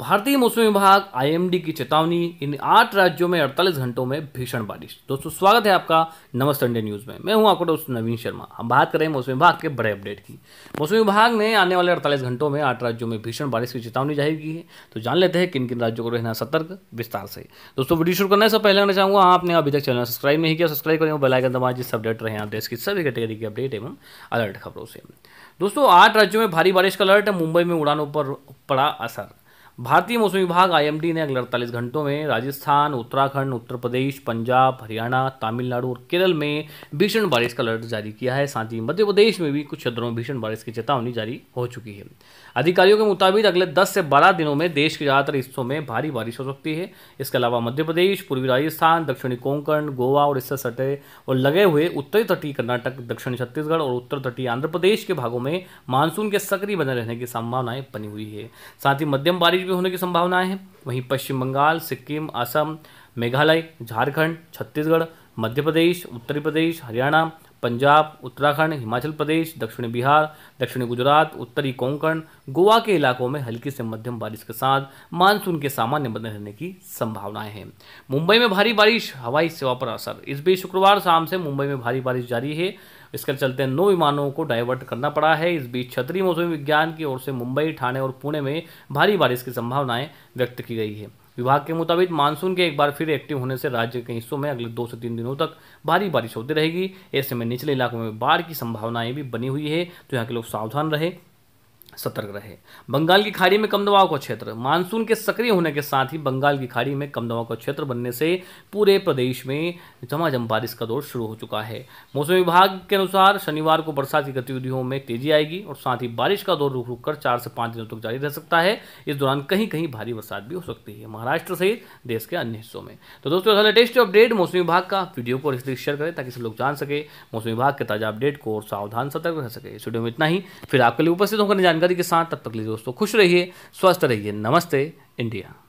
भारतीय मौसम विभाग आईएमडी की चेतावनी इन आठ राज्यों में 48 घंटों में भीषण बारिश दोस्तों स्वागत है आपका नमस्ते संडे न्यूज़ में मैं हूं आपका दोस्त नवीन शर्मा हम बात करें मौसम विभाग के बड़े अपडेट की मौसम विभाग ने आने वाले 48 घंटों में आठ राज्यों में भीषण बारिश की चेतावनी जाहिर की है तो जान लेते हैं किन किन राज्यों को रहना सतर्क विस्तार से दोस्तों वीडियो शुरू करने से पहले मैं चाहूँगा आपने अभी तक चैनल सब्सक्राइब नहीं किया सब्सक्राइब करें बेलाइकन दबा जिससे अपडेट रहे आप देश की सभी कैटेगरी की अपडेट एवं अलर्ट खबरों से दोस्तों आठ राज्यों में भारी बारिश का अलर्ट है मुंबई में उड़ानों पर पड़ा असर भारतीय मौसम विभाग आईएमडी ने अगले अड़तालीस घंटों में राजस्थान उत्तराखंड उत्तर प्रदेश पंजाब हरियाणा तमिलनाडु और केरल में भीषण बारिश का अलर्ट जारी किया है साथ ही मध्य प्रदेश में भी कुछ क्षेत्रों में भीषण बारिश की चेतावनी जारी हो चुकी है अधिकारियों के मुताबिक अगले दस से बारह दिनों में देश के ज़्यादातर हिस्सों में भारी बारिश हो सकती है इसके अलावा मध्य प्रदेश पूर्वी राजस्थान दक्षिणी कोंकण गोवा और इससे सटे और लगे हुए उत्तरी तटीय कर्नाटक दक्षिणी छत्तीसगढ़ और उत्तर तटीय आंध्र प्रदेश के भागों में मानसून के सक्रिय बने रहने की संभावनाएं बनी हुई है साथ ही मध्यम बारिश भी होने की संभावनाएं हैं वहीं पश्चिम बंगाल सिक्किम असम मेघालय झारखंड छत्तीसगढ़ मध्य प्रदेश उत्तर प्रदेश हरियाणा पंजाब उत्तराखंड हिमाचल प्रदेश दक्षिणी बिहार दक्षिणी गुजरात उत्तरी कोंकण गोवा के इलाकों में हल्की से मध्यम बारिश के साथ मानसून के सामान्य बने रहने की संभावनाएं हैं मुंबई में भारी बारिश हवाई सेवा पर असर इस बीच शुक्रवार शाम से मुंबई में भारी बारिश जारी है इसके चलते नौ विमानों को डाइवर्ट करना पड़ा है इस बीच छतरी मौसम विज्ञान की ओर से मुंबई ठाणे और पुणे में भारी बारिश की संभावनाएं व्यक्त की गई है विभाग के मुताबिक मानसून के एक बार फिर एक्टिव होने से राज्य के हिस्सों में अगले दो से तीन दिनों तक भारी बारिश होती रहेगी ऐसे में निचले इलाकों में बाढ़ की संभावनाएं भी बनी हुई है तो यहाँ के लोग सावधान रहे सतर्क रहे बंगाल की खाड़ी में कम दबाव का क्षेत्र मानसून के सक्रिय होने के साथ ही बंगाल की खाड़ी में कम दबाव का क्षेत्र बनने से पूरे प्रदेश में झमाझम बारिश का दौर शुरू हो चुका है मौसम विभाग के अनुसार शनिवार को बरसाती गतिविधियों में तेजी आएगी और साथ ही बारिश का दौर रुक रुक कर चार से पाँच दिनों तक जारी रह सकता है इस दौरान कहीं कहीं भारी बरसात भी हो सकती है महाराष्ट्र सहित देश के अन्य हिस्सों में तो दोस्तों लेटेस्ट अपडेट मौसम विभाग का वीडियो को इसलिए शेयर करें ताकि सब लोग जान सके मौसम विभाग के ताजा अपडेट को और सावधान सतर्क रह सके इस वीडियो में इतना ही फिर आपके लिए उपस्थित होकर जानकारी जानकारी के साथ तब तक लिए दोस्तों खुश रहिए स्वस्थ रहिए नमस्ते इंडिया